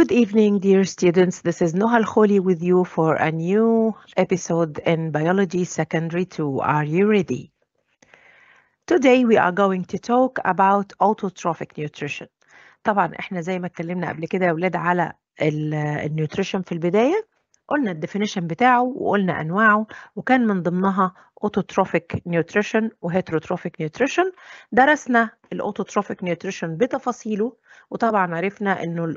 Good evening, dear students. This is Noha Kholi with you for a new episode in Biology Secondary 2. Are you ready? Today we are going to talk about autotrophic nutrition. طبعا احنا زي ما اتكلمنا قبل كده يا ولاد على النيوتريشن في البداية قلنا الديفينيشن بتاعه وقلنا انواعه وكان من ضمنها اوتوتروفيك نيوتريشن وهيتروتروفيك نيوتريشن درسنا الاوتوتروفيك نيوتريشن بتفاصيله وطبعا عرفنا انه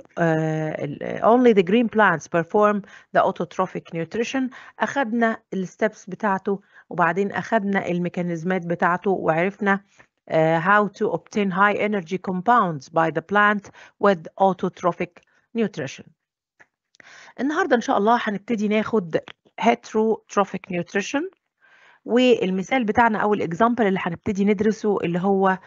only the green plants perform the autotrophic nutrition اخذنا الستبس بتاعته وبعدين اخذنا الميكانيزمات بتاعته وعرفنا Uh, how to obtain high energy compounds by the plant with autotrophic nutrition. النهاردة إن شاء الله هنبتدي ناخد heterotrophic nutrition والمثال بتاعنا أو الإكزامبل اللي هنبتدي ندرسه اللي هو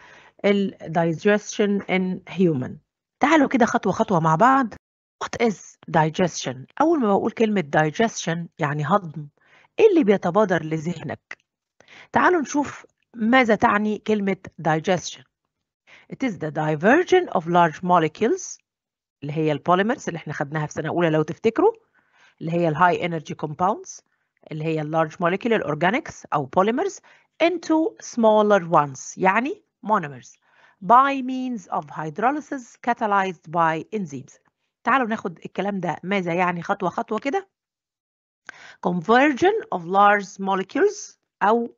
ال digestion in human. تعالوا كده خطوة خطوة مع بعض What is digestion؟ أول ما بقول كلمة digestion يعني هضم إيه اللي بيتبادر لذهنك؟ تعالوا نشوف ماذا تعني كلمة digestion It is the diversion of large molecules اللي هي البوليمرز اللي احنا خدناها في سنة أولى لو تفتكروا اللي هي الهاي انرجي كومباوندز اللي هي اللارج molecular organics أو polymers into smaller ones يعني monomers by means of hydrolysis catalyzed by enzymes تعالوا ناخد الكلام ده ماذا يعني خطوة خطوة كده conversion of large molecules أو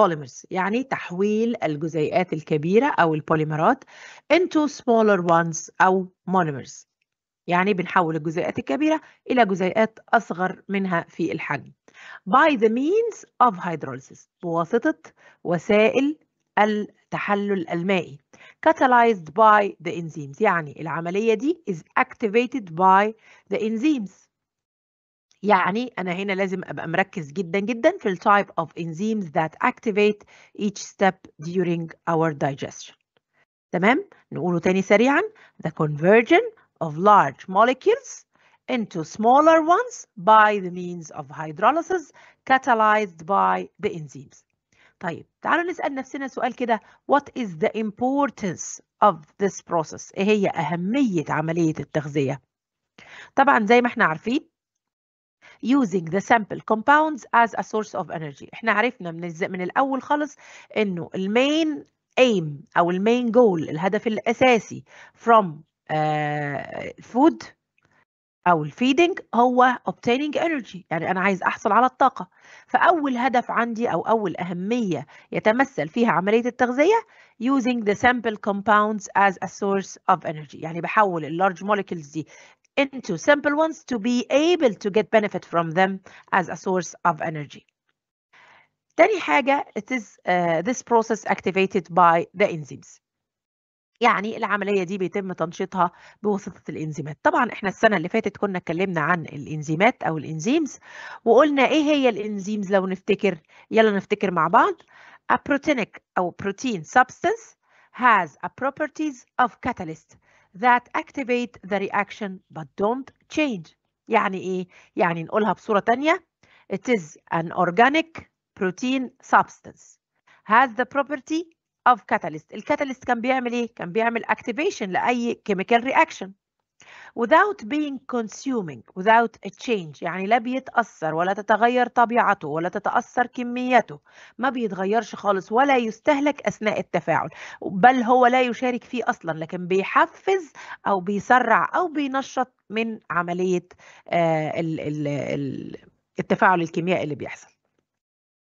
polymers يعني تحويل الجزيئات الكبيرة أو البوليمرات into smaller ones أو monomers يعني بنحول الجزيئات الكبيرة إلى جزيئات أصغر منها في الحجم by the means of hydrolysis بواسطة وسائل التحلل المائي catalyzed by the enzymes يعني العملية دي is activated by the enzymes يعني أنا هنا لازم أبقى مركز جدا جدا في type of enzymes that activate each step during our digestion تمام نقوله تاني سريعا the conversion of large molecules into smaller ones by the means of hydrolysis catalyzed by the enzymes طيب تعالوا نسأل نفسنا سؤال كده What is the importance of this process؟ إيه هي أهمية عملية التغذية؟ طبعا زي ما احنا عارفين using the sample compounds as a source of energy احنا عرفنا من من الاول خالص انه المين aim او المين جول الهدف الاساسي from uh, food او الفيدنج هو obtaining energy يعني انا عايز احصل على الطاقه فاول هدف عندي او اول اهميه يتمثل فيها عمليه التغذيه using the sample compounds as a source of energy يعني بحول large molecules دي into simple ones to be able to get benefit from them as a source of energy. تاني حاجة it is uh, this process activated by the enzymes. يعني العملية دي بيتم تنشيطها بواسطة الإنزيمات طبعا احنا السنة اللي فاتت كنا اتكلمنا عن الإنزيمات أو الإنزيمز وقلنا إيه هي الإنزيمز لو نفتكر يلا نفتكر مع بعض A proteinic أو protein substance has a properties of catalyst that activate the reaction but don't change يعني إيه؟ يعني نقولها بصورة تانية It is an organic protein substance has the property of catalyst الكاتاليست كان بيعمل ايه كان بيعمل activation لاي chemical reaction without being consuming without a change يعني لا بيتأثر ولا تتغير طبيعته ولا تتأثر كميته ما بيتغيرش خالص ولا يستهلك أثناء التفاعل بل هو لا يشارك فيه أصلا لكن بيحفز أو بيسرع أو بينشط من عملية آه، التفاعل الكيميائي اللي بيحصل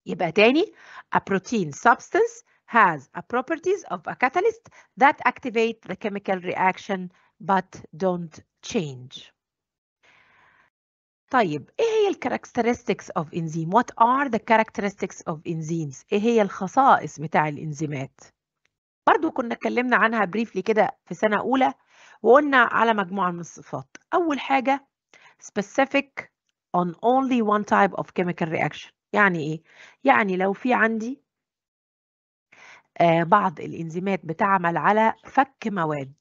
يبقى تاني a protein substance has a properties of a catalyst that activate the chemical reaction but don't change. طيب ايه هي ال characteristics of انزيم؟ What are the characteristics of enzymes؟ ايه هي الخصائص بتاع الانزيمات؟ برضو كنا اتكلمنا عنها بريفلي كده في سنة أولى وقلنا على مجموعة من الصفات. أول حاجة specific on only one type of chemical reaction. يعني ايه؟ يعني لو في عندي آه، بعض الإنزيمات بتعمل على فك مواد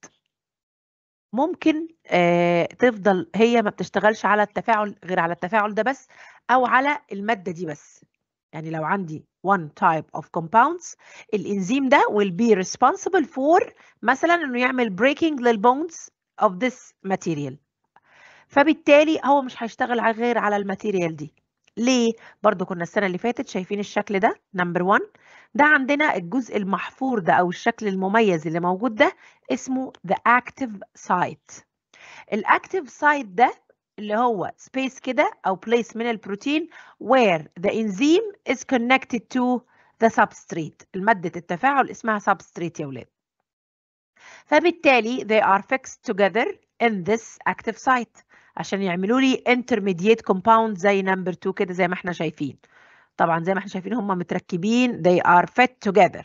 ممكن آه، تفضل هي ما بتشتغلش على التفاعل غير على التفاعل ده بس أو على المادة دي بس يعني لو عندي one type of compounds الإنزيم ده will be responsible for مثلا إنه يعمل breaking bones of this material فبالتالي هو مش هيشتغل غير على الماتيريال دي ليه؟ برضو كنا السنة اللي فاتت شايفين الشكل ده نمبر 1 ده عندنا الجزء المحفور ده أو الشكل المميز اللي موجود ده اسمه the active site الactive site ده اللي هو space كده أو place من البروتين where the enzyme is connected to the substrate المادة التفاعل اسمها substrate يا ولاد فبالتالي they are fixed together in this active site عشان يعملوا لي intermediate compound زي نمبر 2 كده زي ما احنا شايفين طبعا زي ما احنا شايفين هم متركبين they are fit together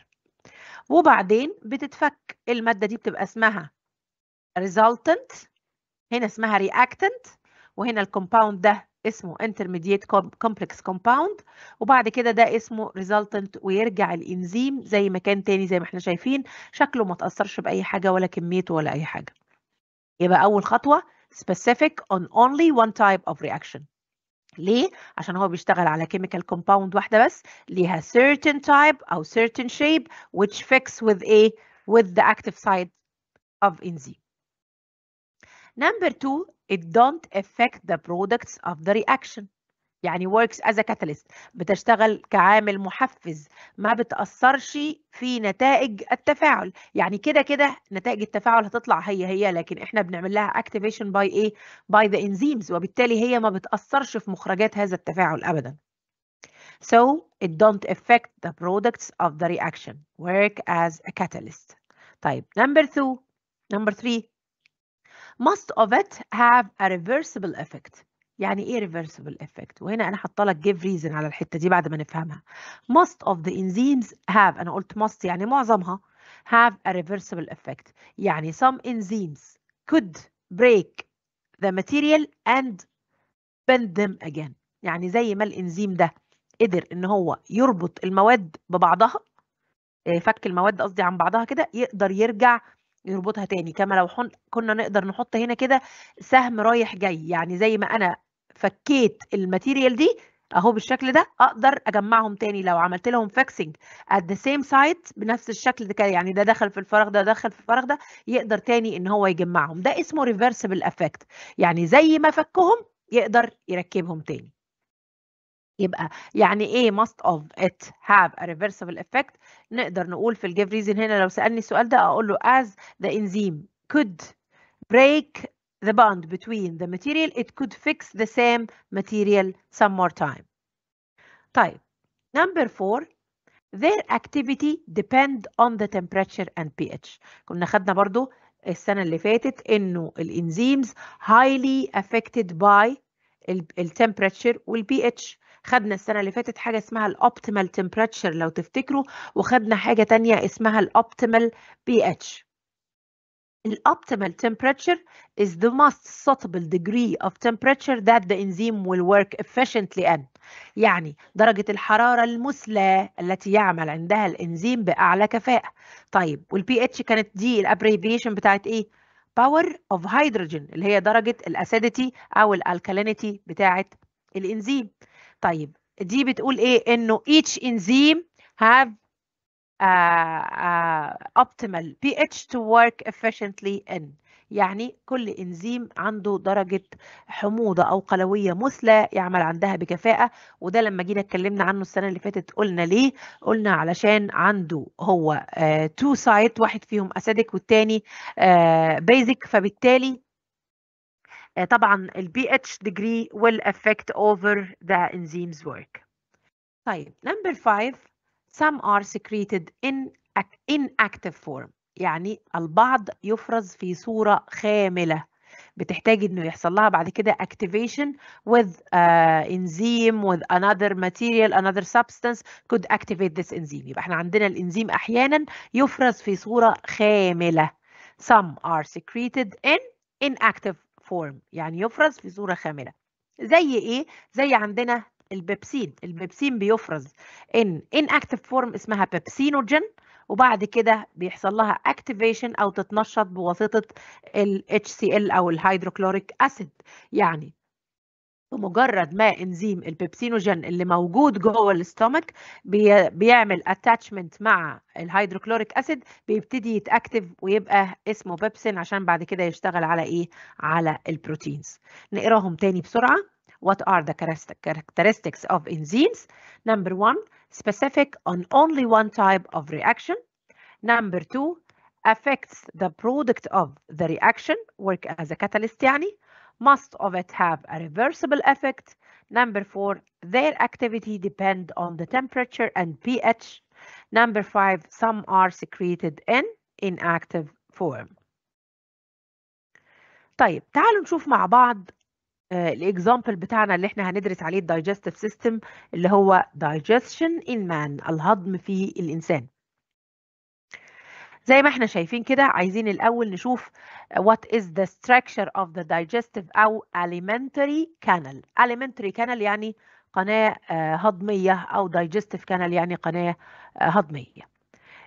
وبعدين بتتفك المادة دي بتبقى اسمها resultant هنا اسمها reactant وهنا الكومباوند ده اسمه intermediate complex compound وبعد كده ده اسمه resultant ويرجع الانزيم زي ما كان تاني زي ما احنا شايفين شكله ما تأثرش بأي حاجة ولا كميته ولا أي حاجة يبقى أول خطوة specific on only one type of reaction ليه؟ عشان هو بيشتغل على chemical compound واحدة بس ليها certain type أو certain shape which fix with a with the active side of enzyme. Number two, it don't affect the products of the reaction. يعني works as a catalyst بتشتغل كعامل محفز ما بتأثرش في نتائج التفاعل يعني كده كده نتائج التفاعل هتطلع هي هي لكن احنا بنعمل لها activation by ايه by the enzymes وبالتالي هي ما بتأثرش في مخرجات هذا التفاعل أبدا So it don't affect the products of the reaction work as a catalyst طيب number two number three must of it have a reversible effect يعني ايه ريفرسبل افكت وهنا انا حاطه لك جيف ريزن على الحته دي بعد ما نفهمها most of the enzymes have انا قلت موست يعني معظمها have a reversible effect يعني some enzymes could break the material and bend them again يعني زي ما الانزيم ده قدر ان هو يربط المواد ببعضها آه، فك المواد قصدي عن بعضها كده يقدر يرجع يربطها تاني كما لو كنا نقدر نحط هنا كده سهم رايح جاي يعني زي ما انا فكيت الماتيريال دي اهو بالشكل ده اقدر اجمعهم تاني لو عملت لهم فاكسنج ات ذا سيم سايت بنفس الشكل ده كده يعني ده دخل في الفراغ ده دخل في الفراغ ده يقدر تاني ان هو يجمعهم ده اسمه ريفرسبل افكت يعني زي ما فكهم يقدر يركبهم تاني يبقى يعني ايه must of it have a reversible effect نقدر نقول في الجيف ريزن هنا لو سألني السؤال ده اقول له as the enzyme could break the bond between the material it could fix the same material some more time. طيب number four their activity depend on the temperature and pH كنا خدنا برضو السنة اللي فاتت انه الانزيمز highly affected by التمبراتشر والبي pH. خدنا السنة اللي فاتت حاجة اسمها optimal temperature لو تفتكروا وخدنا حاجة تانية اسمها الاوبتيمال optimal pH. The optimal temperature is the most suitable degree of temperature that the enzyme will work efficiently at. يعني درجة الحرارة المثلى التي يعمل عندها الإنزيم بأعلى كفاءة. طيب والـ pH كانت دي الابريبيشن بتاعت إيه؟ power of hydrogen اللي هي درجة acidity أو alkalinity بتاعت الإنزيم. طيب دي بتقول إيه؟ إنه each enzyme have آه، آه، optimal pH to work efficiently in يعني كل انزيم عنده درجه حموضه او قلويه مثلى يعمل عندها بكفاءه وده لما جينا اتكلمنا عنه السنه اللي فاتت قلنا ليه قلنا علشان عنده هو تو آه، سايت واحد فيهم أسادك والتاني بيزك فبالتالي طبعا البي اتش ديجري will affect over the enzyme's work. طيب نمبر five Some are secreted in inactive form يعني البعض يفرز في صورة خاملة بتحتاج انه يحصل لها بعد كده activation with uh, enzyme with another material another substance could activate this enzyme يبقى احنا عندنا الانزيم احيانا يفرز في صورة خاملة some are secreted in inactive form يعني يفرز في صورة خاملة زي ايه زي عندنا البيبسين البيبسين بيفرز ان ان اكتف فورم اسمها بيبسينوجين وبعد كده بيحصل لها اكتيفيشن او تتنشط بواسطه ال HCl او الهيدروكلوريك اسيد يعني بمجرد ما انزيم البيبسينوجين اللي موجود جوه الاستومك بي بيعمل اتاتشمنت مع الهيدروكلوريك اسيد بيبتدي يتاكتف ويبقى اسمه بيبسين عشان بعد كده يشتغل على ايه على البروتينز نقراهم تاني بسرعه What are the characteristics of enzymes? Number one, specific on only one type of reaction. Number two, affects the product of the reaction, work as a catalyst يعني. Must of it have a reversible effect. Number four, their activity depend on the temperature and pH. Number five, some are secreted in inactive form. طيب تعالوا نشوف مع بعض آه، الاكزامبل بتاعنا اللي احنا هندرس عليه الدايجستيف سيستم اللي هو دايجستشن ان مان الهضم في الانسان زي ما احنا شايفين كده عايزين الاول نشوف what is the structure of the digestive او alimentary canal alimentary canal يعني قناة آه، هضمية او digestive canal يعني قناة آه، هضمية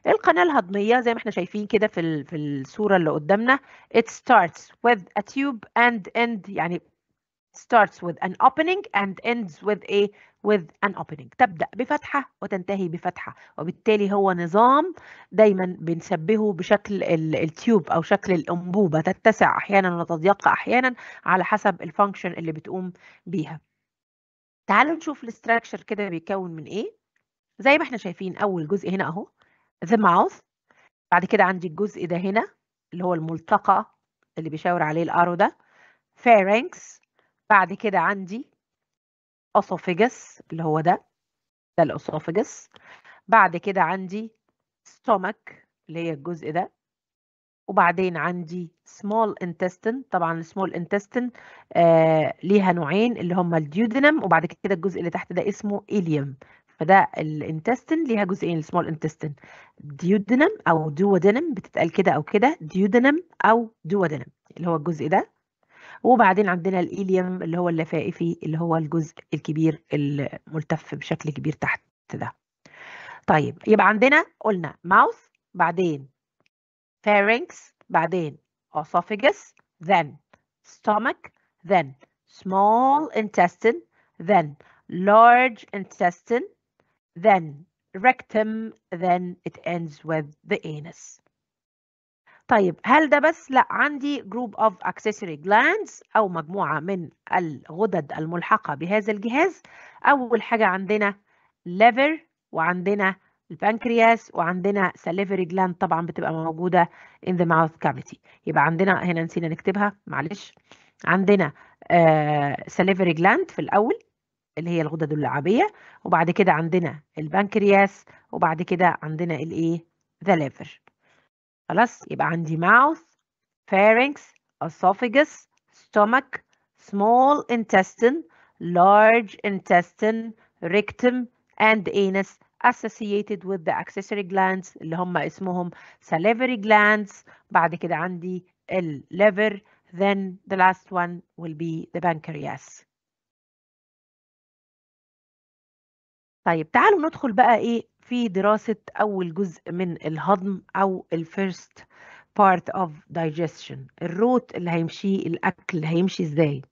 القناة الهضمية زي ما احنا شايفين كده في في الصورة اللي قدامنا it starts with a tube and end يعني starts with an opening and ends with a with an opening تبدأ بفتحة وتنتهي بفتحة وبالتالي هو نظام دايما بنشبهه بشكل التيوب أو شكل الأنبوبة تتسع أحيانا وتضيق أحيانا على حسب الفانكشن اللي بتقوم بيها تعالوا نشوف الستراكشر كده بيكون من إيه زي ما احنا شايفين أول جزء هنا أهو the mouth بعد كده عندي الجزء ده هنا اللي هو الملتقى اللي بيشاور عليه الأرو ده pharynx بعد كده عندي اسوفيجس اللي هو ده ده الاسوفيجس بعد كده عندي ستومك اللي هي الجزء ده وبعدين عندي small intestine طبعا السمول intestine آه ليها نوعين اللي هما الديودنم وبعد كده الجزء اللي تحت ده اسمه ileum فده الانتستين ليها جزئين السمول انتستين ديودنم او دوودينم بتتقال كده او كده ديودنم او دوودينم اللي هو الجزء ده وبعدين عندنا الإيليوم اللي هو اللفائفي اللي هو الجزء الكبير الملتف بشكل كبير تحت ده طيب يبقى عندنا قلنا ماوث بعدين pharynx بعدين اوسوفيجس then stomach then small intestine then large intestine then rectum then it ends with the anus طيب هل ده بس لا عندي جروب اوف اكسسوري جلاندز او مجموعه من الغدد الملحقه بهذا الجهاز اول حاجه عندنا ليفر وعندنا البنكرياس وعندنا salivary جلاند طبعا بتبقى موجوده in the mouth cavity يبقى عندنا هنا نسينا نكتبها معلش عندنا آه، salivary جلاند في الاول اللي هي الغدد اللعابيه وبعد كده عندنا البنكرياس وبعد كده عندنا الايه ذا ليفر خلاص يبقى عندي mouth pharynx esophagus stomach small intestine large intestine rectum and anus associated with the accessory glands اللي هم اسمهم salivary glands بعد كده عندي ال liver then the last one will be the pancreas طيب تعالوا ندخل بقى ايه في دراسة أول جزء من الهضم أو الـ first part of digestion الروت اللي هيمشيه الأكل هيمشي إزاي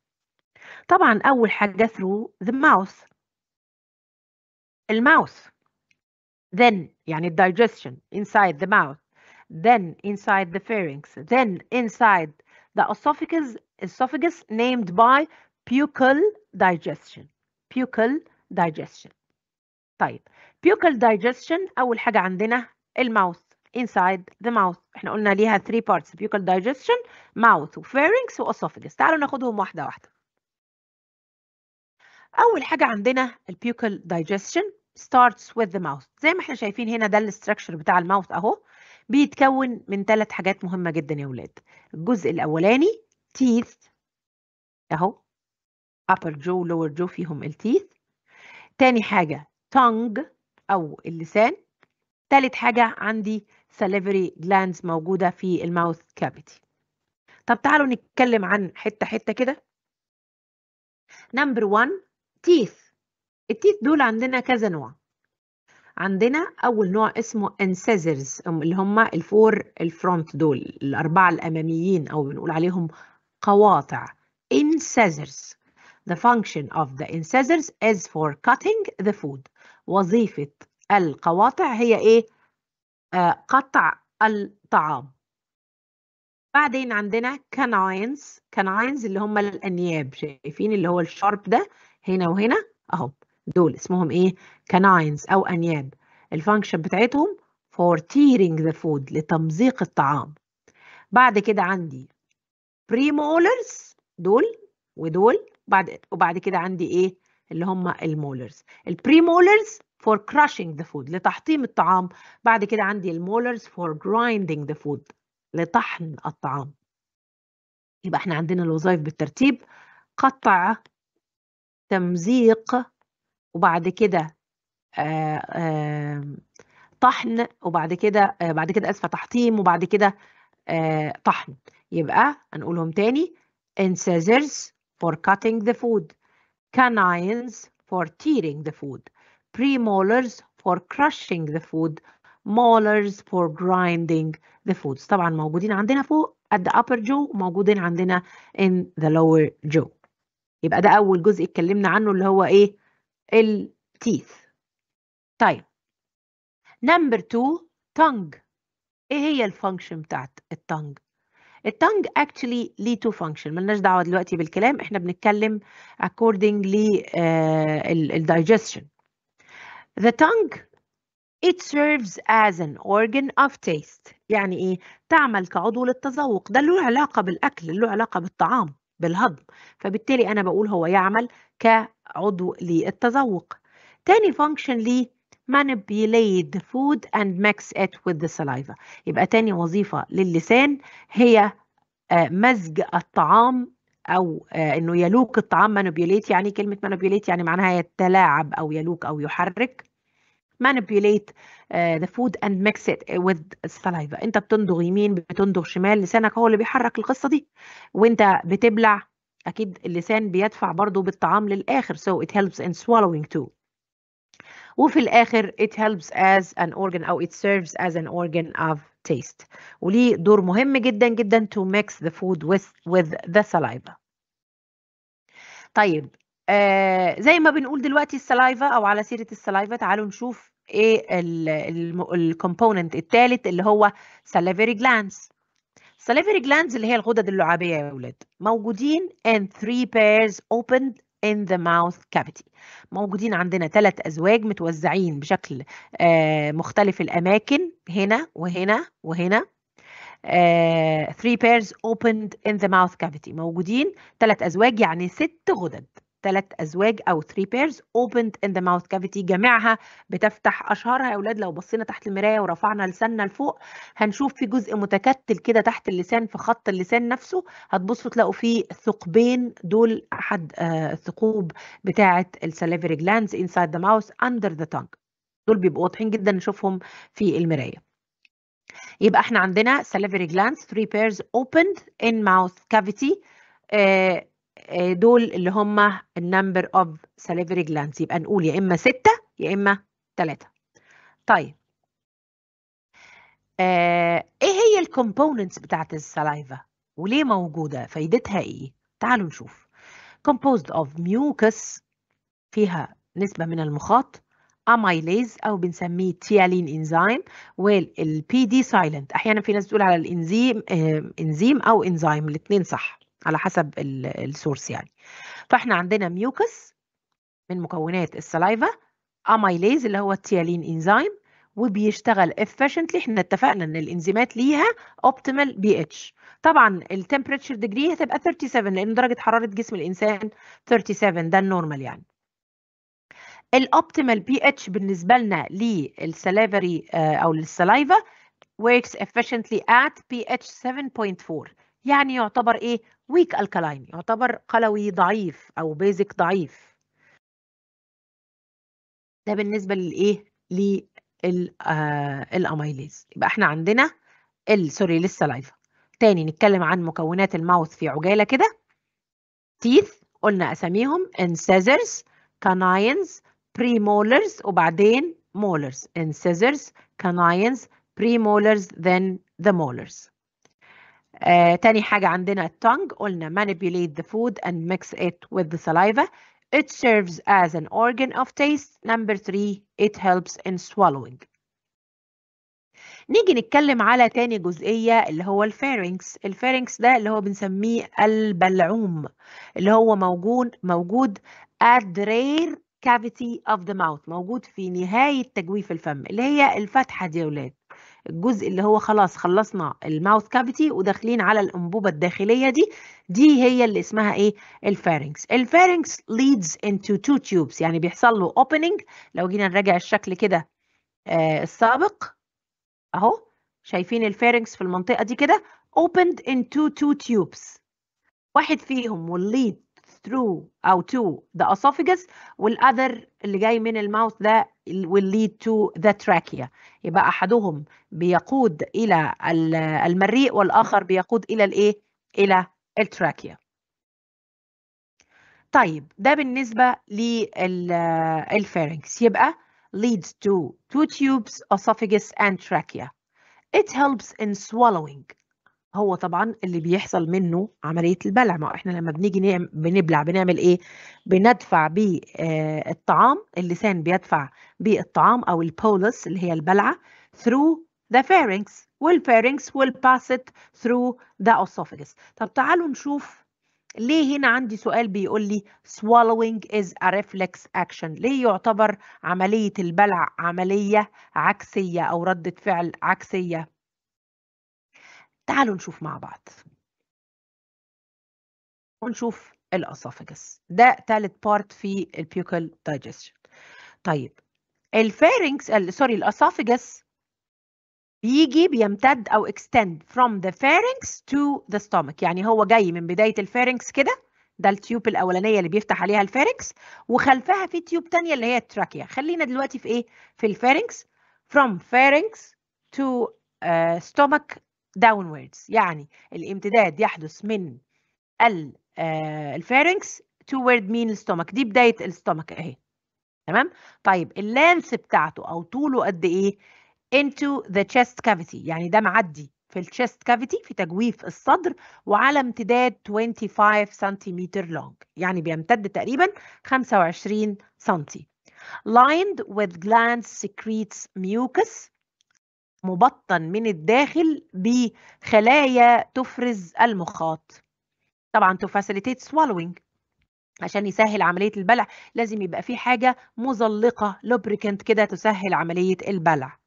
طبعا أول حاجة through the mouth الماوس then يعني digestion inside the mouth then inside the pharynx then inside the esophagus esophagus named by buccal digestion buccal digestion طيب بيوكل دايجستشن أول حاجة عندنا الماوث inside the mouth احنا قلنا ليها 3 parts بيوكل دايجستشن ماوث وفيرنكس واسوفجس تعالوا ناخدهم واحدة واحدة أول حاجة عندنا البيوكل دايجستشن starts with the mouth زي ما احنا شايفين هنا ده الاستراكشر بتاع الماوث أهو بيتكون من ثلاث حاجات مهمة جدا يا ولاد الجزء الأولاني teeth أهو upper jaw lower jaw فيهم التيث تاني حاجة tongue أو اللسان تالت حاجة عندي salivary glands موجودة في الماوث كافيتي طب تعالوا نتكلم عن حتة حتة كده نمبر 1 تيث التيث دول عندنا كذا نوع عندنا أول نوع اسمه incisors اللي هم الفور الفرونت دول الأربعة الأماميين أو بنقول عليهم قواطع incisors The function of the incisors is for cutting the food وظيفة القواطع هي إيه؟ آه قطع الطعام بعدين عندنا كناينز كناينز اللي هم الأنياب شايفين اللي هو الشارب ده هنا وهنا أهو دول اسمهم إيه؟ كناينز أو أنياب الفانكشن بتاعتهم for tearing the food لتمزيق الطعام بعد كده عندي بريمولرز دول ودول بعد وبعد كده عندي ايه اللي هم المولرز مولرز for crushing the food لتحطيم الطعام بعد كده عندي المولرز for grinding the food لطحن الطعام يبقى احنا عندنا الوظائف بالترتيب قطع تمزيق وبعد كده آه، آه، طحن وبعد كده آه، بعد كده اسفه تحطيم وبعد كده طحن يبقى هنقولهم تاني incisors for cutting the food canines for tearing the food, premolars for crushing the food, molars for grinding the food. طبعا موجودين عندنا فوق at the upper jaw وموجودين عندنا in the lower jaw. يبقى ده أول جزء اتكلمنا عنه اللي هو إيه؟ ال teeth. طيب. Number two, tongue. إيه هي الفانكشن بتاعت التونج؟ التانج اكشلي ليه تو فانكشن ملناش دعوه دلوقتي بالكلام احنا بنتكلم according آه، الدايجستشن the tongue it serves as an organ of taste يعني ايه تعمل كعضو للتذوق ده له علاقه بالاكل له علاقه بالطعام بالهضم فبالتالي انا بقول هو يعمل كعضو للتذوق تاني فانكشن ليه manipulate the food and mix it with the saliva يبقى تاني وظيفة للسان هي آه، مزج الطعام او آه، انه يلوك الطعام manipulate يعني كلمه manipulate يعني معناها يتلاعب او يلوك او يحرك manipulate آه، the food and mix it with saliva انت بتندغ يمين بتندغ شمال لسانك هو اللي بيحرك القصه دي وانت بتبلع اكيد اللسان بيدفع برضو بالطعام للاخر so it helps in swallowing too وفي الآخر it helps as an organ أو it serves as an organ of taste وليه دور مهم جدا جدا to mix the food with, with the saliva طيب آه زي ما بنقول دلوقتي السلايفا أو على سيرة السلايفا تعالوا نشوف ايه الكومبوننت الثالث اللي هو salivary glands salivary glands اللي هي الغدد اللعابية يا ولاد موجودين in three pairs opened in the mouth cavity موجودين عندنا ثلاث أزواج متوزعين بشكل آه، مختلف الأماكن هنا وهنا وهنا آه، three pairs opened in the mouth cavity موجودين ثلاث أزواج يعني ست غدد ثلاث أزواج أو 3 pairs opened in the mouth cavity جميعها بتفتح أشهرها يا أولاد لو بصينا تحت المراية ورفعنا لساننا لفوق هنشوف في جزء متكتل كده تحت اللسان في خط اللسان نفسه هتبصوا تلاقوا فيه ثقبين دول أحد آه، الثقوب بتاعة السليفري glands inside the mouth under the tongue دول بيبقوا واضحين جدا نشوفهم في المراية يبقى احنا عندنا salivary glands 3 pairs opened in mouth cavity آه آه، دول اللي هم النمبر اوف سليفري جلاندز يبقى نقول يا اما ستة يا اما ثلاثة طيب آه ايه هي الكومبوننتس بتاعت السلايفا وليه موجودة فايدتها ايه تعالوا نشوف composed of mucus فيها نسبة من المخاط amylase او بنسميه تيالين انزيم والPD دي سايلنت احيانا في ناس بتقول على الانزيم آه، انزيم او انزيم الاثنين صح على حسب السورس يعني فاحنا عندنا ميوكس من مكونات السلايفا اميليز اللي هو التيالين انزيم وبيشتغل افشنتلي احنا اتفقنا ان الانزيمات ليها اوبتيمال بي اتش طبعا التمبريتشر ديجري هتبقى 37 لان درجه حراره جسم الانسان 37 ده النورمال يعني الاوبتيمال بي اتش بالنسبه لنا للسلافري آه، او للسلايفا works efficiently at pH 7.4 يعني يعتبر ايه ويك alkaline يعتبر قلوي ضعيف او بيزك ضعيف ده بالنسبه للايه للاميليز آه، يبقى احنا عندنا سوري لسه لايفه تاني نتكلم عن مكونات الماوث في عجاله كده تيث قلنا اساميهم incisors canines premolars وبعدين molars incisors canines premolars then the molars آه تاني حاجة عندنا tongue قلنا manipulate the food and mix it with the saliva it serves as an organ of taste number three it helps in swallowing نيجي نتكلم على تاني جزئية اللي هو الفارنكس الفارنكس ده اللي هو بنسميه البلعوم اللي هو موجود موجود at the rear cavity of the mouth موجود في نهاية تجويف الفم اللي هي الفتحة دي يا ولاد الجزء اللي هو خلاص خلصنا الماوث كافيتي وداخلين على الانبوبه الداخليه دي دي هي اللي اسمها ايه الفارينكس الفارينكس ليدز انتو تو تيوبس يعني بيحصل له اوبننج لو جينا نراجع الشكل كده آه السابق اهو شايفين الفارينكس في المنطقه دي كده opened into تو تيوبس واحد فيهم والليد through أو to the esophagus والأذر اللي جاي من الماوث ده will lead to the trachea يبقى أحدهم بيقود إلى المريء والآخر بيقود إلى الإيه؟ إلى التراكيا طيب ده بالنسبة للفارنكس يبقى leads to two tubes, esophagus and trachea. It helps in swallowing. هو طبعا اللي بيحصل منه عمليه البلع ما احنا لما بنيجي نعم بنبلع بنعمل ايه بندفع بالطعام آه اللسان بيدفع بالطعام او البولس اللي هي البلعه through the pharynx والpharynx will pass it through the esophagus طب تعالوا نشوف ليه هنا عندي سؤال بيقول لي swallowing is a reflex action ليه يعتبر عملية البلع عملية عكسية أو ردة فعل عكسية تعالوا نشوف مع بعض ونشوف الاسوفجس ده ثالث بارت في البيوكل دايجستشن طيب الفيرنكس سوري الاسوفجس بيجي بيمتد او extend from the pharynx to the stomach يعني هو جاي من بدايه الفيرنكس كده ده التيوب الاولانيه اللي بيفتح عليها الفيرنكس وخلفها في تيوب تانية اللي هي التراكيا خلينا دلوقتي في ايه في الفيرنكس from pharynx to uh, stomach downwards يعني الامتداد يحدث من الفارنكس آه، toward مين stomach دي بداية الستومك اهي تمام طيب اللانس بتاعته او طوله قد ايه into the chest cavity يعني ده معدي في الشيست كافيتي في تجويف الصدر وعلى امتداد 25 سنتيمتر لونج يعني بيمتد تقريبا 25 سنتي lined with glands secretes mucus مبطن من الداخل بخلايا تفرز المخاط طبعا to facilitate swallowing عشان يسهل عملية البلع لازم يبقى في حاجة مزلقة lubricant كده تسهل عملية البلع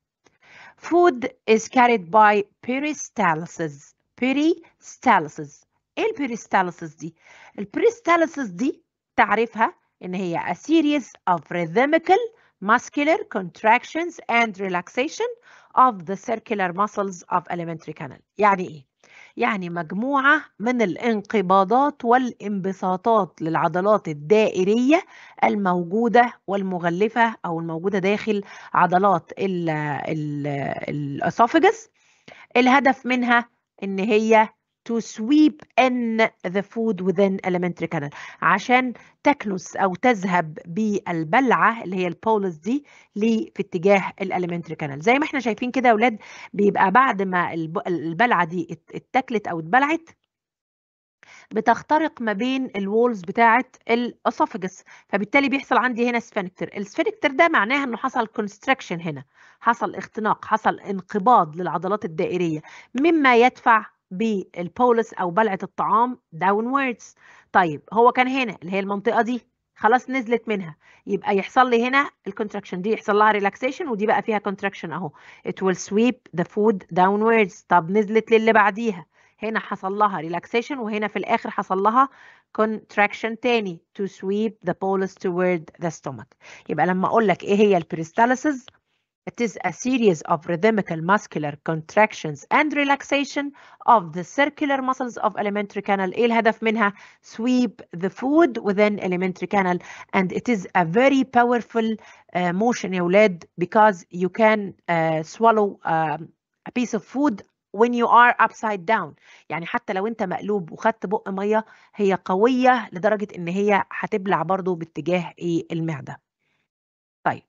food is carried by peristalsis peristalsis ايه البيريستاليسيس دي البيريستاليسيس دي تعرفها ان هي a series of rhythmical muscular contractions and relaxation of the circular muscles of elementary canal يعني ايه يعني مجموعة من الانقباضات والانبساطات للعضلات الدائرية الموجودة والمغلفة أو الموجودة داخل عضلات الأسوفجس الهدف منها إن هي to sweep in the food within elementary canal عشان تكنس او تذهب بالبلعه اللي هي البولس دي في اتجاه الاليمنتري كانال زي ما احنا شايفين كده يا اولاد بيبقى بعد ما البلعه دي اتاكلت او اتبلعت بتخترق ما بين الوولز بتاعه الاسوفجس فبالتالي بيحصل عندي هنا سفنكتر السفنكتر ده معناها انه حصل كونستراكشن هنا حصل اختناق حصل انقباض للعضلات الدائريه مما يدفع بالبولس او بلعه الطعام داونوردز طيب هو كان هنا اللي هي المنطقه دي خلاص نزلت منها يبقى يحصل لي هنا الكونتراكشن دي يحصل لها ريلاكسيشن ودي بقى فيها كونتراكشن اهو ويل will ذا فود داون downwards طب نزلت للي بعديها هنا حصل لها ريلاكسيشن وهنا في الاخر حصل لها contraction تاني to sweep the بولس toward the stomach يبقى لما اقول لك ايه هي البريستاليسز It is a series of rhythmical muscular contractions and relaxation of the circular muscles of alimentary canal. إيه الهدف منها? Sweep the food within alimentary canal and it is a very powerful uh, motion يا ولاد because you can uh, swallow um, a piece of food when you are upside down يعني حتى لو انت مقلوب وخدت بق مية هي قوية لدرجة ان هي هتبلع برضو باتجاه المعدة. طيب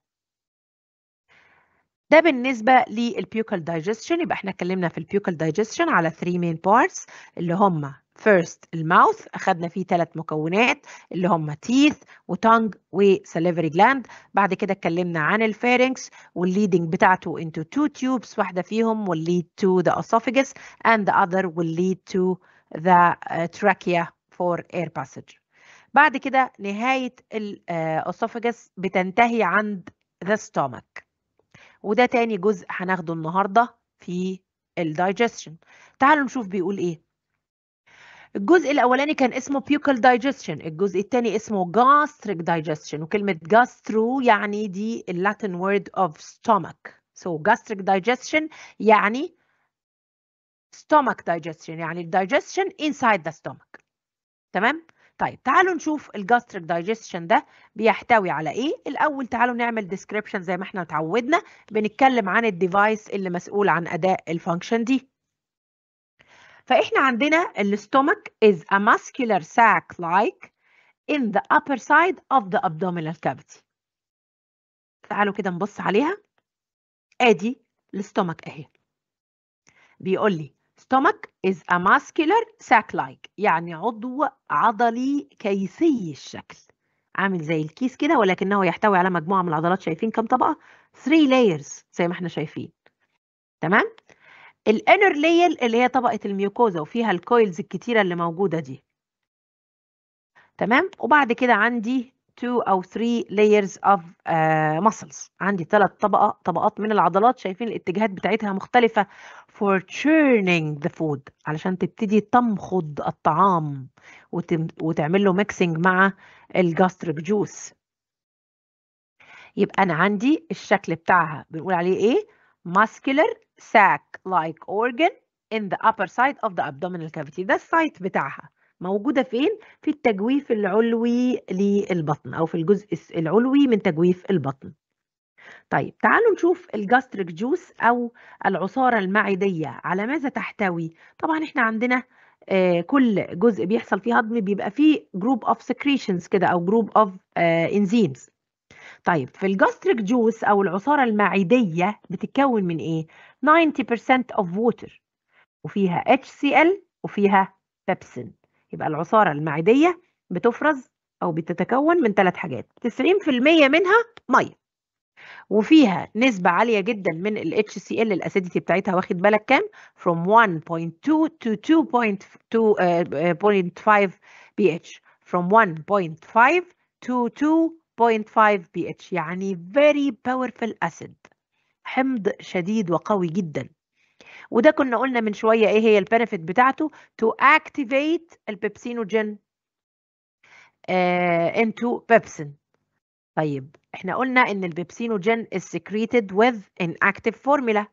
ده بالنسبه للبيوكال دايجستشن يبقى احنا اتكلمنا في البيوكال دايجستشن على 3 مين بارتس اللي هم first الماوث اخذنا فيه ثلاث مكونات اللي هم teeth tongue, وtongue salivary gland بعد كده اتكلمنا عن الفيرنكس والليدنج بتاعته into two tubes واحده فيهم will lead to the esophagus and the other will lead to the uh, trachea for air passage بعد كده نهايه الاسوفاجس uh, بتنتهي عند the stomach وده تاني جزء هناخده النهارده في الدايجستشن تعالوا نشوف بيقول ايه الجزء الاولاني كان اسمه بيوكل دايجستشن الجزء الثاني اسمه gastric digestion وكلمه جاسترو يعني دي اللاتن وورد اوف stomach so gastric digestion يعني stomach digestion يعني الدايجستشن inside the stomach تمام طيب تعالوا نشوف الجاستريك دايجستشن ده بيحتوي على ايه الاول تعالوا نعمل ديسكريبشن زي ما احنا اتعودنا بنتكلم عن الديفايس اللي مسؤول عن اداء الفانكشن دي فاحنا عندنا الاستومك is a muscular sac like in the upper side of the abdominal cavity تعالوا كده نبص عليها ادي الاستومك اهي بيقول لي stomach is a muscular sac-like يعني عضو عضلي كيسي الشكل عامل زي الكيس كده ولكنه يحتوي على مجموعة من العضلات شايفين كم طبقة؟ 3 layers زي ما احنا شايفين تمام؟ الانر layer اللي هي طبقة الميوكوزا وفيها الكويلز الكتيرة اللي موجودة دي تمام؟ وبعد كده عندي two أو three layers of uh, muscles عندي ثلاث طبقة طبقات من العضلات شايفين الاتجاهات بتاعتها مختلفة for churning the food علشان تبتدي تمخض الطعام وتم... وتعمل له mixing مع الجاستريك جوس يبقى أنا عندي الشكل بتاعها بنقول عليه إيه muscular sac like organ in the upper side of the abdominal cavity ده السايت بتاعها موجودة فين؟ في التجويف العلوي للبطن أو في الجزء العلوي من تجويف البطن طيب تعالوا نشوف الجاستريك جوس أو العصارة المعدية على ماذا تحتوي؟ طبعا احنا عندنا آه، كل جزء بيحصل فيه هضم بيبقى فيه جروب اوف سكريشنز كده او جروب اوف انزيمز طيب في الجاستريك جوس او العصاره المعديه بتتكون من ايه 90% of water وفيها HCl وفيها بيبسين يبقى العصارة المعدية بتفرز أو بتتكون من ثلاث حاجات 90% منها مية وفيها نسبة عالية جدا من ال HCl الأسيديتي بتاعتها واخد بالك كام؟ from 1.2 to 2.5 pH uh، from 1.5 to 2.5 pH يعني very powerful acid حمض شديد وقوي جدا وده كنا قلنا من شويه ايه هي البنفيت بتاعته تو اكتيفيت البيبسينوجين انتو بيبسين طيب احنا قلنا ان البيبسينوجين is secreted with ان اكتيف formula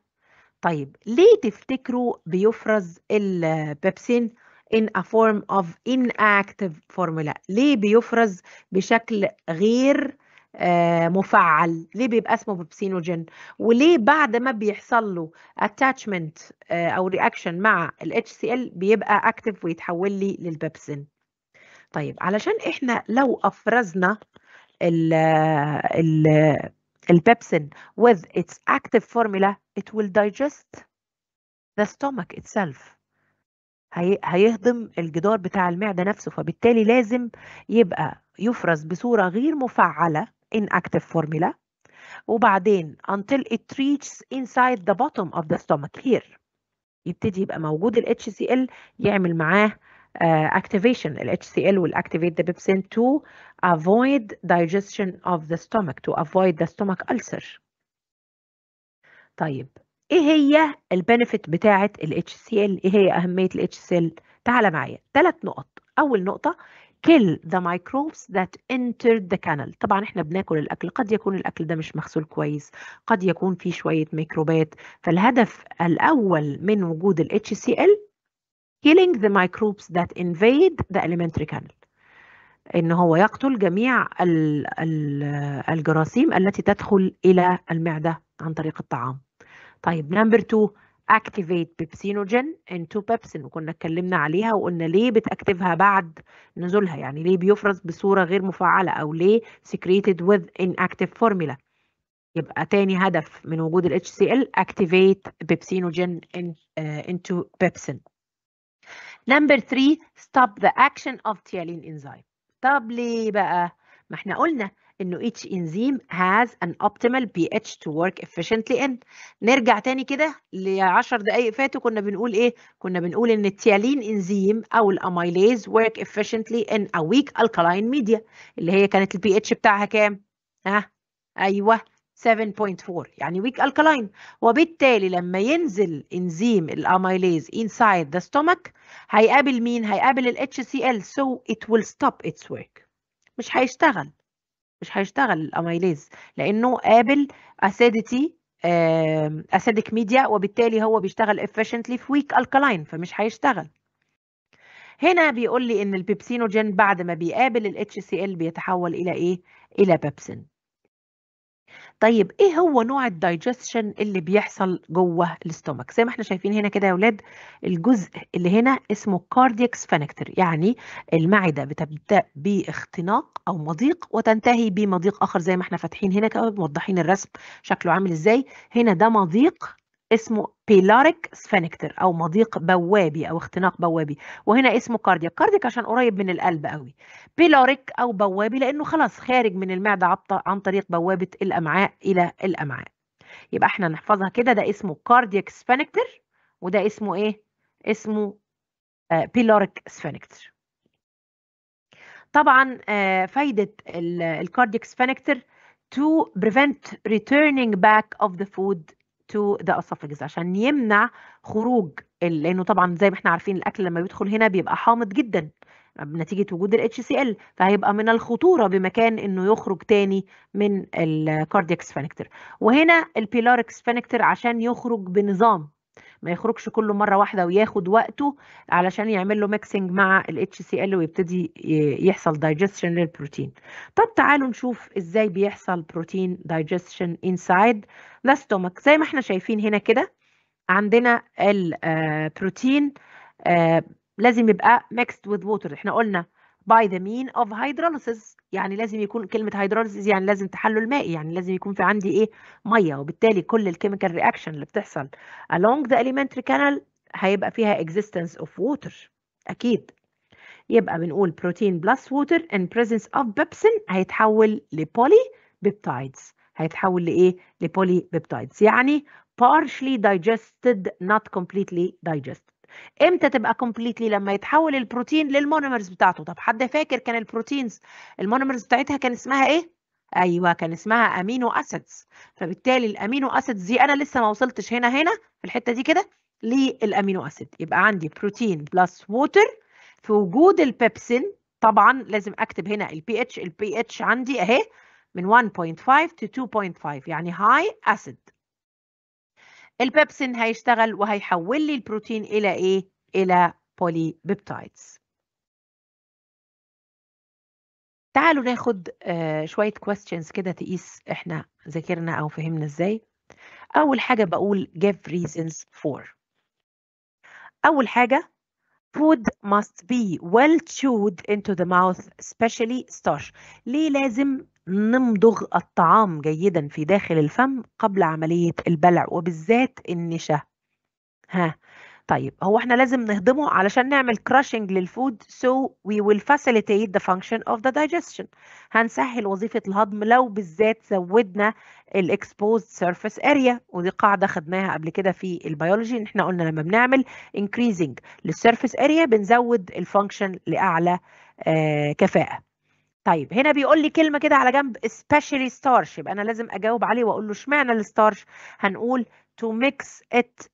طيب ليه تفتكروا بيفرز البيبسين in a form of inactive formula ليه بيفرز بشكل غير آه، مفعل ليه بيبقى اسمه بيبسينوجين وليه بعد ما بيحصل له اتاتشمنت آه، او رياكشن مع ال HCl بيبقى اكتف ويتحول لي للبيبسين طيب علشان احنا لو افرزنا ال ال البيبسين with its active formula it will digest the stomach itself هيهضم الجدار بتاع المعدة نفسه فبالتالي لازم يبقى يفرز بصورة غير مفعلة inactive formula وبعدين until it reaches inside the bottom of the stomach here يبتدي يبقى موجود ال HCl يعمل معاه uh, activation ال HCl will activate the pepsin to avoid digestion of the stomach to avoid the stomach ulcer. طيب ايه هي البنفيت بتاعه ال HCl؟ ايه هي اهميه ال HCl؟ تعالى معايا ثلاث نقط. اول نقطه kill the microbes that entered the canal طبعا احنا بناكل الاكل قد يكون الاكل ده مش مغسول كويس قد يكون فيه شويه ميكروبات فالهدف الاول من وجود ال HCl killing the microbes that invade the alimentary canal ان هو يقتل جميع الجراثيم التي تدخل الى المعده عن طريق الطعام طيب نمبر 2 activate بيبسينوجين into pepsin وكنا اتكلمنا عليها وقلنا ليه بتأكتفها بعد نزولها يعني ليه بيفرز بصورة غير مفعلة أو ليه secreted with inactive formula يبقى تاني هدف من وجود ال HCl activate بيبسينوجين in, uh, into pepsin Number three stop the action of tialene enzyme طب ليه بقى؟ ما احنا قلنا انه each enzyme has an optimal pH to work efficiently in نرجع تاني كده ل 10 دقايق فاتوا كنا بنقول ايه كنا بنقول ان التيالين انزيم او الاميليز work efficiently in a weak alkaline media اللي هي كانت ال pH بتاعها كام ها ايوه 7.4 يعني weak alkaline وبالتالي لما ينزل انزيم الاميليز inside the stomach هيقابل مين هيقابل ال HCl so it will stop its work مش هيشتغل مش هيشتغل الاميليز لانه قابل اسيديتي اسيديك ميديا وبالتالي هو بيشتغل efficiently في ويك الكالين فمش هيشتغل هنا بيقول لي ان البيبسينوجين بعد ما بيقابل ال HCl بيتحول الى ايه الى بيبسين طيب إيه هو نوع الدايجستشن اللي بيحصل جوه الاستومك زي ما إحنا شايفين هنا كده يا ولاد الجزء اللي هنا اسمه cardiac سفنكتر يعني المعدة بتبدأ باختناق أو مضيق وتنتهي بمضيق آخر زي ما إحنا فاتحين هنا كده موضحين الرسم شكله عامل إزاي؟ هنا ده مضيق اسمه بيلاريك سفنكتر او مضيق بوابي او اختناق بوابي وهنا اسمه كاردياك كاردياك عشان قريب من القلب قوي بيلاريك او بوابي لانه خلاص خارج من المعده عن طريق بوابه الامعاء الى الامعاء يبقى احنا نحفظها كده ده اسمه كاردياك سفنكتر وده اسمه ايه اسمه بيلاريك آه، سفنكتر طبعا آه، فايده الكاردياك سفنكتر to prevent returning back of the food تو ذا اسوفجز عشان يمنع خروج لانه طبعا زي ما احنا عارفين الاكل لما بيدخل هنا بيبقى حامض جدا نتيجه وجود ال HCl فهيبقى من الخطوره بمكان انه يخرج تاني من الكاردياك سفنكتر وهنا البيلاريك سفنكتر عشان يخرج بنظام ما يخرجش كله مره واحده وياخد وقته علشان يعمل له ميكسنج مع الاتش سي ال ويبتدي يحصل دايجستشن للبروتين طب تعالوا نشوف ازاي بيحصل بروتين دايجستشن انسايد ذا ستومك زي ما احنا شايفين هنا كده عندنا البروتين آه، آه، لازم يبقى ميكست وذ ووتر احنا قلنا by the mean of hydrolysis يعني لازم يكون كلمة hydrolysis يعني لازم تحلل مائي يعني لازم يكون في عندي ايه مية وبالتالي كل الكيميكال رياكشن اللي بتحصل along the elementary canal هيبقى فيها existence of water أكيد يبقى بنقول بروتين بلس ووتر in presence of بيبسين هيتحول لبولي بيبتايدز هيتحول لإيه؟ لبولي بيبتايدز يعني partially digested not completely digested امتى تبقى كومبليتلي لما يتحول البروتين للمونومرز بتاعته طب حد فاكر كان البروتينز المونومرز بتاعتها كان اسمها ايه ايوه كان اسمها امينو اسيدز فبالتالي الامينو اسيدز دي انا لسه ما وصلتش هنا هنا في الحته دي كده للامينو اسيد يبقى عندي بروتين بلس ووتر في وجود البيبسين طبعا لازم اكتب هنا البي اتش البي اتش عندي اهي من 1.5 to 2.5 يعني هاي اسيد البيبسين هيشتغل وهيحول لي البروتين إلى إيه؟ إلى بولي بيبتايدز تعالوا ناخد آه، شوية questions كده تقيس احنا ذاكرنا أو فهمنا ازاي أول حاجة بقول give reasons for أول حاجة food must be well chewed into the mouth especially starch ليه لازم نمضغ الطعام جيدا في داخل الفم قبل عملية البلع وبالذات النشا ها طيب هو احنا لازم نهضمه علشان نعمل crushing للفود so we will facilitate the function of the digestion هنسهل وظيفة الهضم لو بالذات زودنا الاكسبوزد surface area ودي قاعدة خدناها قبل كده في البيولوجي ان احنا قلنا لما بنعمل increasing للsurface area بنزود الفانكشن لأعلى آه، كفاءة طيب هنا بيقول لي كلمه كده على جنب especially starch يبقى انا لازم اجاوب عليه واقول له اشمعنى الستارش هنقول to mix it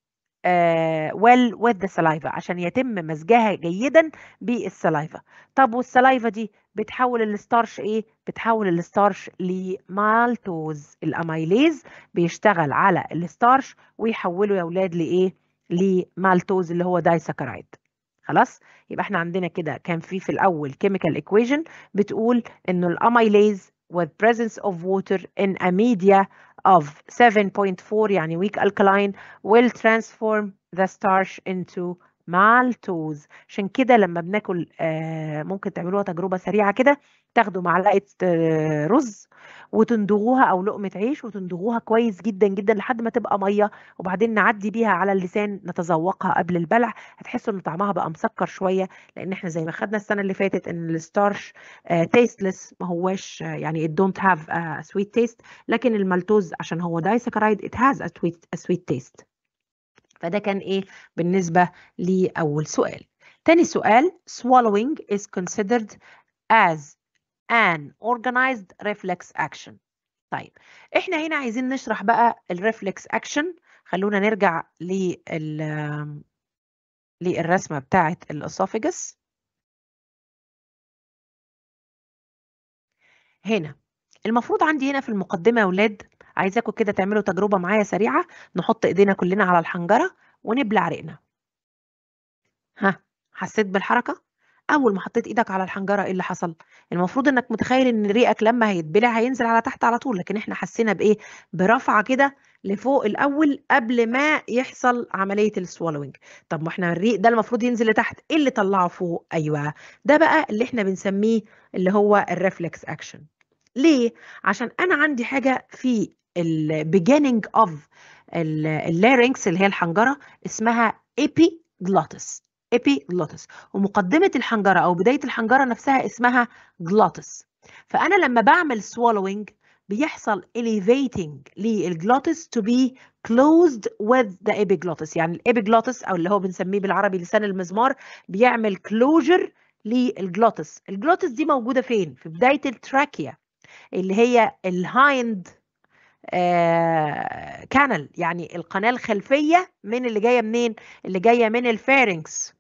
ويل وذ سلايفا عشان يتم مزجها جيدا بالسلايفا طب والسلايفا دي بتحول الستارش ايه بتحول الستارش لمالتوز الاميليز بيشتغل على الستارش ويحوله يا اولاد لايه لمالتوز اللي هو دايسكرايد خلاص يبقى احنا عندنا كده كان في في الاول كيميكال ايكويشن بتقول انه الاميليز with presence of water in a media of 7.4 يعني weak alkaline will transform the starch into مع التوز عشان كده لما بناكل آه، ممكن تعملوها تجربه سريعه كده تاخدوا معلقه آه، رز وتندغوها او لقمه عيش وتندغوها كويس جدا جدا لحد ما تبقى ميه وبعدين نعدي بيها على اللسان نتذوقها قبل البلع هتحسوا ان طعمها بقى مسكر شويه لان احنا زي ما خدنا السنه اللي فاتت ان الستارش تيستلس آه، ما هواش يعني it don't have a sweet taste لكن المالتوز عشان هو دايسكرايد it has a sweet taste فده كان ايه بالنسبه لاول سؤال تاني سؤال swallowing is considered as an organized reflex action طيب احنا هنا عايزين نشرح بقى reflex action خلونا نرجع لل للرسمه بتاعه الاسوفاجس هنا المفروض عندي هنا في المقدمه يا اولاد عايزاكم كده تعملوا تجربة معايا سريعة نحط ايدينا كلنا على الحنجرة ونبلع ريقنا ها حسيت بالحركة اول ما حطيت ايدك على الحنجره ايه اللي حصل المفروض انك متخيل ان ريقك لما هيتبلع هينزل على تحت على طول لكن احنا حسينا بايه برفعه كده لفوق الاول قبل ما يحصل عمليه السوالوينج طب ما احنا الريق ده المفروض ينزل لتحت ايه اللي طلعه فوق ايوه ده بقى اللي احنا بنسميه اللي هو الريفلكس اكشن ليه عشان انا عندي حاجه في البيجيننج اوف اللارينكس اللي هي الحنجره اسمها epiglottis epiglottis ومقدمه الحنجره او بدايه الحنجره نفسها اسمها glottis فانا لما بعمل swallowing بيحصل elevating للجلوتس to be closed with the epiglottis يعني epiglottis او اللي هو بنسميه بالعربي لسان المزمار بيعمل كلوجر للجلوتس الجلوتس دي موجوده فين في بدايه التراكيا اللي هي الهايند آه، كانال يعني القناه الخلفيه من اللي جايه منين اللي جايه من الفارنكس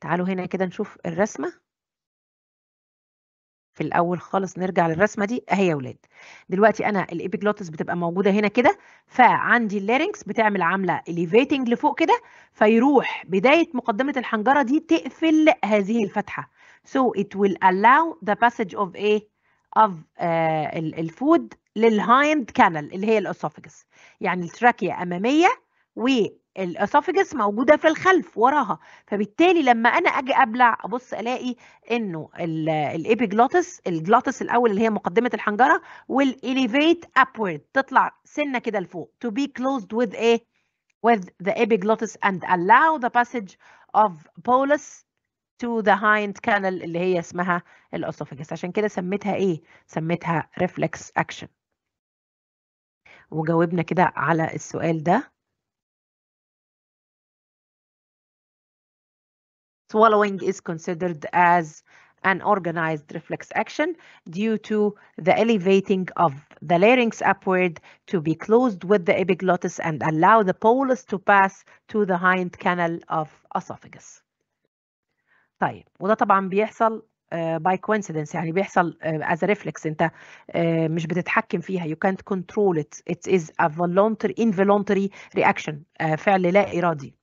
تعالوا هنا كده نشوف الرسمه في الاول خالص نرجع للرسمه دي اهي يا ولاد دلوقتي انا الابيجلوتس بتبقى موجوده هنا كده فعندي اللارنكس بتعمل عامله اليفيتنج لفوق كده فيروح بدايه مقدمه الحنجره دي تقفل هذه الفتحه so it will allow the passage of a of uh, الفود للهايند كانال اللي هي الاسوفجس يعني التراكيا اماميه والاسوفجس موجوده في الخلف وراها فبالتالي لما انا اجي ابلع ابص الاقي انه الابيجلوتس الجلوتس الاول اللي هي مقدمه الحنجره والاليفيت ابورد تطلع سنه كده لفوق to be closed with ايه with the epiglottis and allow the passage of bolus to the hind canal اللي هي اسمها الاسوفجس عشان كده سميتها ايه سميتها reflex action وجاوبنا كده على السؤال ده swallowing is considered as an organized reflex action due to the elevating of the larynx upward to be closed with the epiglottis and allow the bolus to pass to the hind canal of esophagus. طيب وده طبعا بيحصل باي آه، كوينسيدنس يعني بيحصل از آه، ريفلكس انت آه، مش بتتحكم فيها يو كانت كنترول ات ات از ا فولونتري انفولونتري رياكشن فعل لا ارادي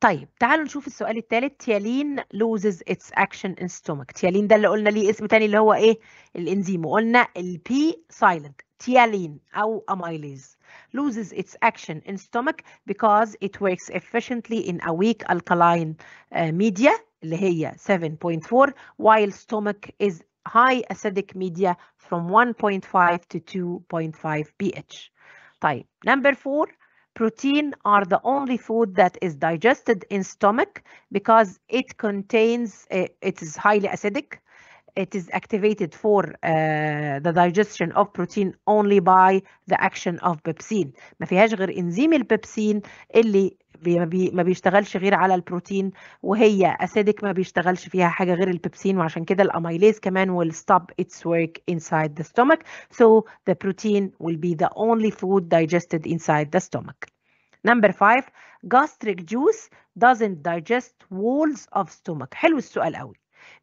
طيب تعالوا نشوف السؤال الثالث تيالين لوزز اتس اكشن ان ستومك تيالين ده اللي قلنا ليه اسم تاني اللي هو ايه الانزيم وقلنا البي سايلنت تيالين او اميليز loses its action in stomach because it works efficiently in a weak alkaline uh, media اللي هي 7.4 while stomach is high acidic media from 1.5 to 2.5 pH. طيب number 4 protein are the only food that is digested in stomach because it contains eh, it is highly acidic it is activated for uh, the digestion of protein only by the action of pepsin ما فيهاش غير انزيم البيبسين اللي ما, ما بيشتغلش غير على البروتين وهي اسيدك ما بيشتغلش فيها حاجه غير البيبسين وعشان كده الاميليز كمان will stop its work inside the stomach so the protein will be the only food digested inside the stomach number five gastric juice doesn't digest walls of stomach حلو السؤال قوي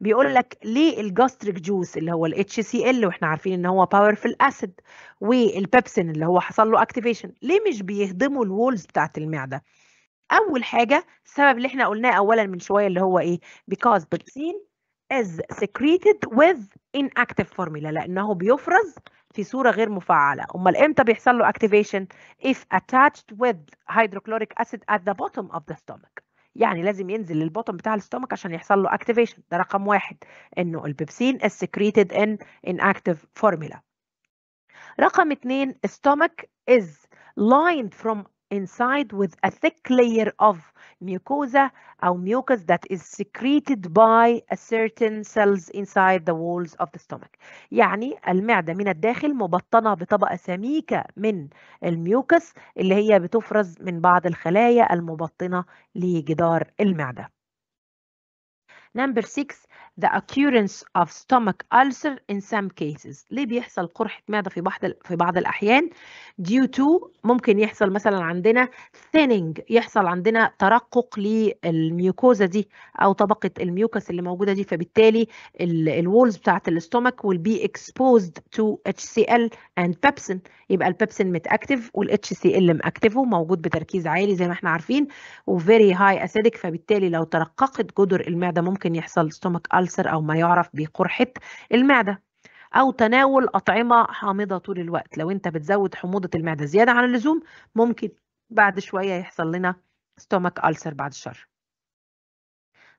بيقول لك ليه الجاستريك جوس اللي هو الاتش سي ال واحنا عارفين ان هو باورفل اسيد والبيبسين اللي هو حصل له اكتيفيشن ليه مش بيهضموا الوولز بتاعت المعده اول حاجه السبب اللي احنا قلناه اولا من شويه اللي هو ايه because بتسين is secreted with inactive formula لانه بيفرز في صوره غير مفعله امال امتى بيحصل له activation if attached with hydrochloric acid at the bottom of the stomach يعني لازم ينزل للبطن بتاع الاستومك عشان يحصل له activation، ده رقم واحد انه البيبسين is secreted in inactive formula رقم اتنين stomach is lined from inside with a thick layer of mucosa or mucus that is secreted by a certain cells inside the walls of the stomach. يعني المعدة من الداخل مبطنة بطبقة سميكة من الميوكس اللي هي بتفرز من بعض الخلايا المبطنة لجدار المعدة. Number six, the occurrence of stomach ulcer in some cases ليه بيحصل قرحة معدة في بعض في بعض الأحيان due to ممكن يحصل مثلا عندنا thinning يحصل عندنا ترقق للميوكوزا دي أو طبقة الميوكس اللي موجودة دي فبالتالي الوولز بتاعت الاستومك will be exposed to HCl and pepsin يبقى البيبسين متأكتف وال HCl مأكتفه موجود بتركيز عالي زي ما احنا عارفين و very high acidic فبالتالي لو ترققت جدر المعدة ممكن يحصل stomach ulcer الألسر أو ما يعرف بقرحة المعدة أو تناول أطعمة حامضة طول الوقت لو أنت بتزود حموضة المعدة زيادة عن اللزوم ممكن بعد شوية يحصل لنا ستومك ألسر بعد الشر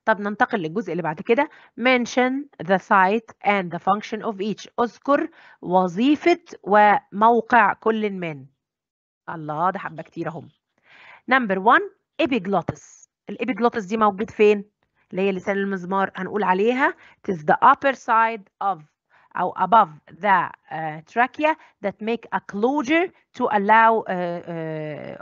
طب ننتقل للجزء اللي بعد كده mention the site and the function of each اذكر وظيفة وموقع كل من الله ده حبة كتير اهم number one epiglottis الابيجلوتس دي موجود فين اللي هي لسان المزمار هنقول عليها it is the upper side of or above the uh, trachea that make a closure to allow uh, uh,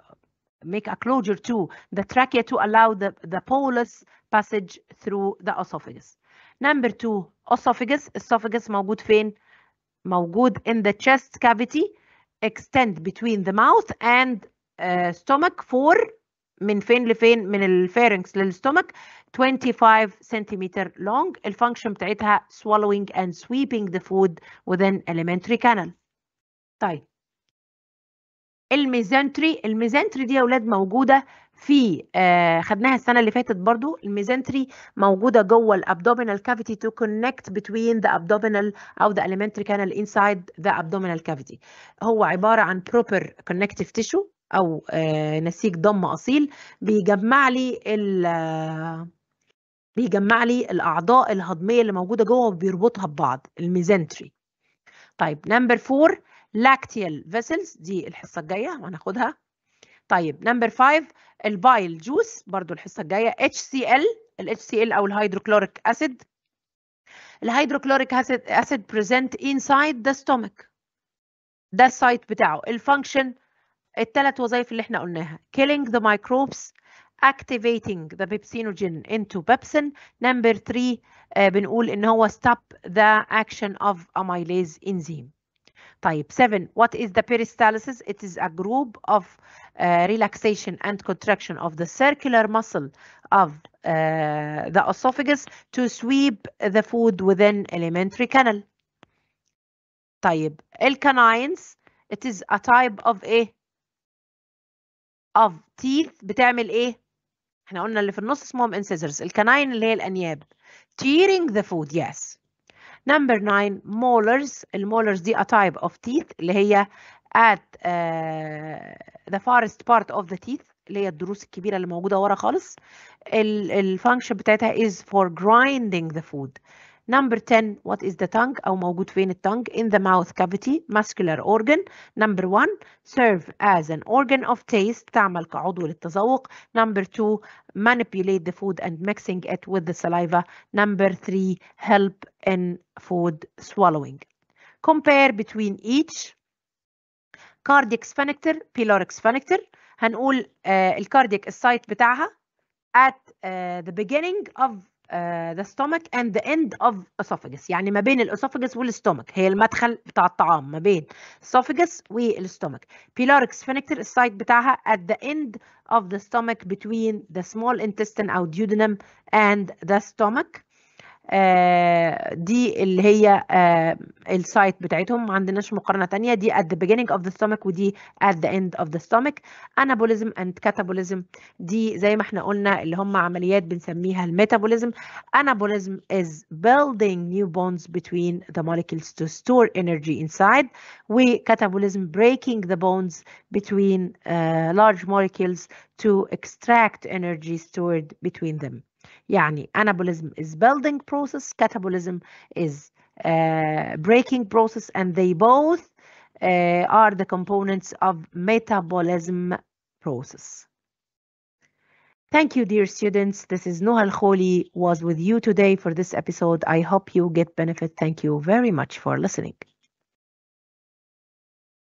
make a closure to the trachea to allow the, the polus passage through the esophagus. Number two, esophagus. Esophagus موجود فين؟ موجود in the chest cavity extend between the mouth and uh, stomach for من فين لفين من الفيرنكس للستومك 25 سنتيمتر لونج الفانكشن بتاعتها swallowing and sweeping the food within elementary canal طيب الميزنتري الميزنتري دي يا اولاد موجوده في آه خدناها السنه اللي فاتت برضو الميزنتري موجوده جوه الابدومينال كافيتي تو كونكت بتوين ذا ابدومينال او ذا اليمنتري كانال انسايد ذا ابدومينال كافيتي هو عباره عن بروبر كونكتيف تيشو او آه، نسيج ضم اصيل بيجمع لي بيجمع لي الاعضاء الهضميه اللي موجوده جوه وبيربطها ببعض الميزنتري طيب نمبر 4 لاكتيال فيسلز دي الحصه الجايه وهناخدها طيب نمبر 5 البايل جوس برضو الحصه الجايه HCl ال HCl او الهيدروكلوريك اسيد الهيدروكلوريك اسيد بريزنت انسايد ذا ستومك ده السايت بتاعه الفانكشن الثلاث وظائف اللي احنا قلناها killing the microbes activating the pepsinogen into pepsin number 3 uh, بنقول ان هو stop the action of amylase enzyme طيب 7 what is the peristalsis it is a group of uh, relaxation and contraction of the circular muscle of uh, the esophagus to sweep the food within elementary canal طيب الكانines it is a type of a of teeth بتعمل ايه احنا قلنا اللي في النص اسمهم incisors الكناين اللي هي الانياب tearing the food yes number nine molars المولرز دي a type of teeth اللي هي at uh, the farthest part of the teeth اللي هي الضروس الكبيره اللي موجوده ورا خالص الفانكشن بتاعتها is for grinding the food Number 10, what is the tongue أو موجود فين tongue In the mouth cavity, muscular organ. Number 1, serve as an organ of taste, تعمل كعضو للتذوق. Number 2, manipulate the food and mixing it with the saliva. Number 3, help in food swallowing. Compare between each. Cardiac sphincter, pyloric sphincter. هنقول uh, الكارديك السايت بتاعها at uh, the beginning of the stomach and the end of esophagus يعني ما بين الاسوفجس والستومك هي المدخل بتاع الطعام ما بين esophagus والستومك pyloric sphincter السايد بتاعها at the end of the stomach between the small intestine or duodenum and the stomach دي اللي هي السايت بتاعتهم ما عندناش مقارنه تانية دي at the beginning of the stomach ودي at the end of the stomach anabolism and catabolism دي زي ما احنا قلنا اللي هم عمليات بنسميها الميتابوليزم anabolism is building new bonds between the molecules to store energy inside و catabolism breaking the bonds between uh, large molecules to extract energy stored between them يعني anabolism is building process catabolism is uh, breaking process and they both uh, are the components of metabolism process. Thank you, dear students. This is Nohal kholi was with you today for this episode. I hope you get benefit. Thank you very much for listening.